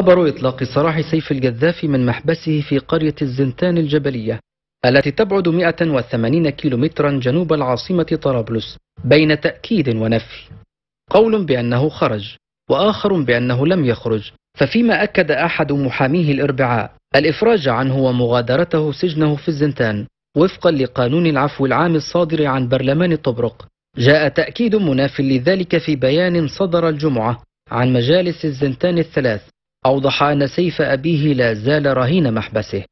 خبر إطلاق سراح سيف الجذافي من محبسه في قرية الزنتان الجبلية التي تبعد 180 كيلومترا جنوب العاصمة طرابلس بين تأكيد ونفي قول بأنه خرج وآخر بأنه لم يخرج ففيما أكد أحد محاميه الإربعاء الإفراج عنه ومغادرته سجنه في الزنتان وفقا لقانون العفو العام الصادر عن برلمان طبرق جاء تأكيد مناف لذلك في بيان صدر الجمعة عن مجالس الزنتان الثلاث أوضح أن سيف أبيه لا زال رهين محبسه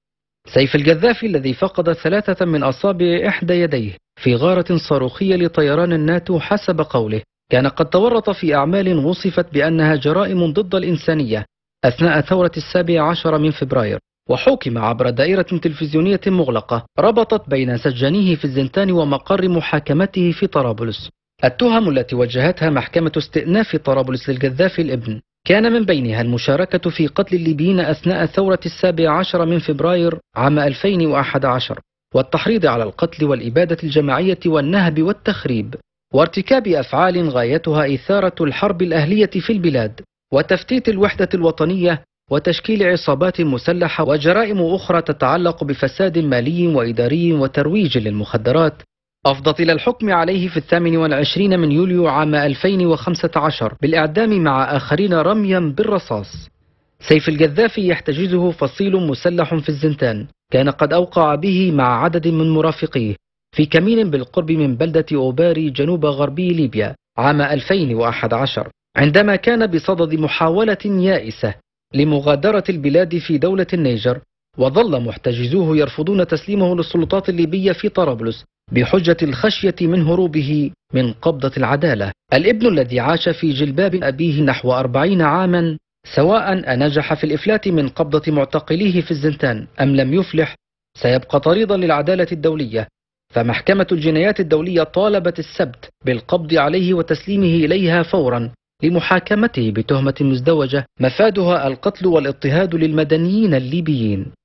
سيف الجذافي الذي فقد ثلاثة من أصابع إحدى يديه في غارة صاروخية لطيران الناتو حسب قوله كان قد تورط في أعمال وصفت بأنها جرائم ضد الإنسانية أثناء ثورة السابع عشر من فبراير وحكم عبر دائرة تلفزيونية مغلقة ربطت بين سجنيه في الزنتان ومقر محاكمته في طرابلس التهم التي وجهتها محكمة استئناف طرابلس للجذافي الابن كان من بينها المشاركة في قتل الليبيين أثناء ثورة السابع عشر من فبراير عام 2011 والتحريض على القتل والإبادة الجماعية والنهب والتخريب وارتكاب أفعال غايتها إثارة الحرب الأهلية في البلاد وتفتيت الوحدة الوطنية وتشكيل عصابات مسلحة وجرائم أخرى تتعلق بفساد مالي وإداري وترويج للمخدرات أفضت إلى الحكم عليه في الثامن والعشرين من يوليو عام 2015 بالإعدام مع آخرين رميا بالرصاص سيف الجذافي يحتجزه فصيل مسلح في الزنتان كان قد أوقع به مع عدد من مرافقيه في كمين بالقرب من بلدة أوباري جنوب غربي ليبيا عام 2011 عندما كان بصدد محاولة يائسة لمغادرة البلاد في دولة النيجر وظل محتجزوه يرفضون تسليمه للسلطات الليبية في طرابلس بحجة الخشية من هروبه من قبضة العدالة الابن الذي عاش في جلباب أبيه نحو أربعين عاما سواء أنجح في الإفلات من قبضة معتقليه في الزنتان أم لم يفلح سيبقى طريدا للعدالة الدولية فمحكمة الجنايات الدولية طالبت السبت بالقبض عليه وتسليمه إليها فورا لمحاكمته بتهمة مزدوجة مفادها القتل والاضطهاد للمدنيين الليبيين